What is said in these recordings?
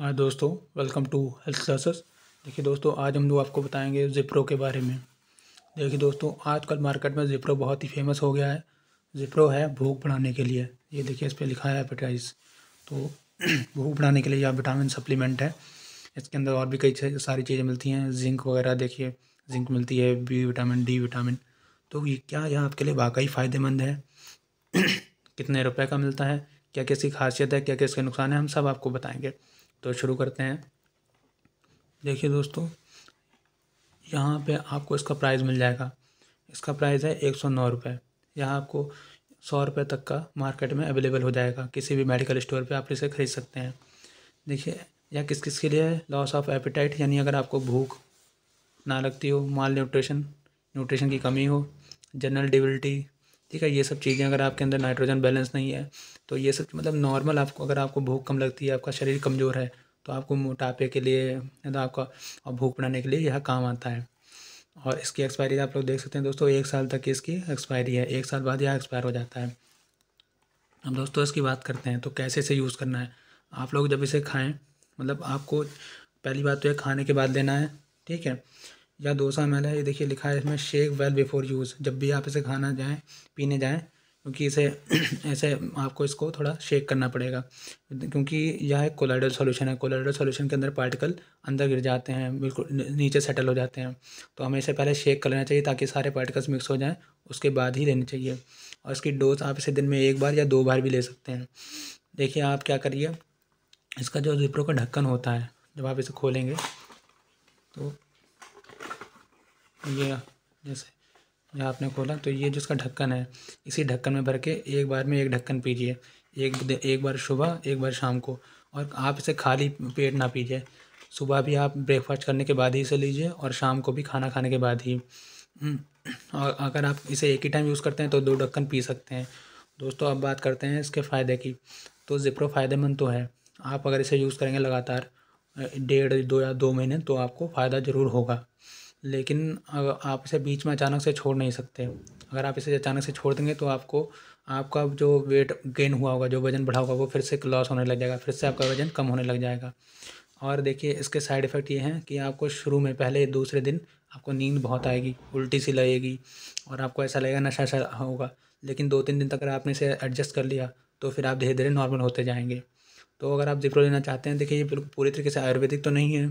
हाँ दोस्तों welcome to health classes देखिए दोस्तों आज हम लोग आपको बताएंगे ज़िप्रो के बारे में देखिए दोस्तों आजकल मार्केट में ज़िप्रो बहुत ही फेमस हो गया है ज़िप्रो है भूख बढ़ाने के लिए ये देखिए इस पर लिखा है एडवर्टाइज तो भूख बढ़ाने के लिए यह विटामिन सप्लीमेंट है इसके अंदर और भी कई सारी चीज़ें मिलती हैं जिंक वगैरह देखिए जिंक मिलती है बी विटामिन डी विटामिन तो ये क्या यह आपके लिए वाकई फ़ायदेमंद है कितने रुपए का मिलता है क्या किसकी खासियत है क्या किसके नुकसान है हम सब आपको बताएंगे तो शुरू करते हैं देखिए दोस्तों यहाँ पे आपको इसका प्राइस मिल जाएगा इसका प्राइस है एक सौ नौ रुपये यह आपको सौ रुपये तक का मार्केट में अवेलेबल हो जाएगा किसी भी मेडिकल स्टोर पे आप इसे ख़रीद सकते हैं देखिए यह किस किस के लिए है लॉस ऑफ एपिटाइट यानी अगर आपको भूख ना लगती हो माल न्यूट्रिशन न्यूट्रिशन की कमी हो जनरल डिबिलिटी ठीक है ये सब चीज़ें अगर आपके अंदर नाइट्रोजन बैलेंस नहीं है तो ये सब मतलब नॉर्मल आपको अगर आपको भूख कम लगती है आपका शरीर कमज़ोर है तो आपको मोटापे के लिए तो आपका और भूख बढ़ाने के लिए यह काम आता है और इसकी एक्सपायरी आप लोग देख सकते हैं दोस्तों एक साल तक इसकी एक्सपायरी है एक साल बाद यह एक्सपायर हो जाता है अब दोस्तों इसकी बात करते हैं तो कैसे इसे यूज़ करना है आप लोग जब इसे खाएँ मतलब आपको पहली बात तो यह खाने के बाद लेना है ठीक है या डोसा मैल है ये देखिए लिखा है इसमें शेक वेल बिफोर यूज़ जब भी आप इसे खाना जाएँ पीने जाएँ क्योंकि इसे ऐसे आपको इसको थोड़ा शेक करना पड़ेगा क्योंकि यह एक कोलाइडल सॉल्यूशन है कोलाइडल सॉल्यूशन के अंदर पार्टिकल अंदर गिर जाते हैं बिल्कुल नीचे सेटल हो जाते हैं तो हमें इसे पहले शेक कर लेना चाहिए ताकि सारे पार्टिकल्स मिक्स हो जाएं उसके बाद ही लेनी चाहिए और इसकी डोज आप इसे दिन में एक बार या दो बार भी ले सकते हैं देखिए आप क्या करिए इसका जो जिप्रो का ढक्कन होता है जब आप इसे खोलेंगे तो ये जैसे यहाँ आपने खोला तो ये जिसका ढक्कन है इसी ढक्कन में भर के एक बार में एक ढक्कन पीजिए एक एक बार सुबह एक बार शाम को और आप इसे खाली पेट ना पीजिए सुबह भी आप ब्रेकफास्ट करने के बाद ही इसे लीजिए और शाम को भी खाना खाने के बाद ही हम्म, और अगर आप इसे एक ही टाइम यूज़ करते हैं तो दो ढक्कन पी सकते हैं दोस्तों अब बात करते हैं इसके फ़ायदे की तो ज़िप्रो फ़ायदेमंद तो है आप अगर इसे यूज़ करेंगे लगातार डेढ़ दो या दो महीने तो आपको फ़ायदा ज़रूर होगा लेकिन अगर आप इसे बीच में अचानक से छोड़ नहीं सकते अगर आप इसे अचानक से छोड़ देंगे तो आपको आपका जो वेट गेन हुआ होगा जो वज़न बढ़ा होगा वो फिर से लॉस होने लग जाएगा फिर से आपका वज़न कम होने लग जाएगा और देखिए इसके साइड इफ़ेक्ट ये हैं कि आपको शुरू में पहले दूसरे दिन आपको नींद बहुत आएगी उल्टी सी लगेगी और आपको ऐसा लगेगा नशा सा होगा लेकिन दो तीन दिन तक अगर आपने इसे एडजस्ट कर लिया तो फिर आप धीरे धीरे नॉर्मल होते जाएंगे तो अगर आप जिप्रो लेना चाहते हैं देखिए ये बिल्कुल पूरी तरीके से आयुर्वेदिक तो नहीं है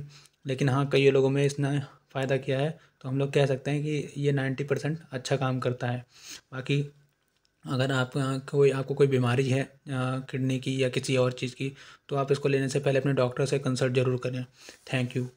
लेकिन हाँ कई लोगों में इसने फ़ायदा किया है तो हम लोग कह सकते हैं कि ये नाइन्टी परसेंट अच्छा काम करता है बाकी अगर आप कोई आपको कोई बीमारी है किडनी की या किसी और चीज़ की तो आप इसको लेने से पहले अपने डॉक्टर से कंसल्ट ज़रूर करें थैंक यू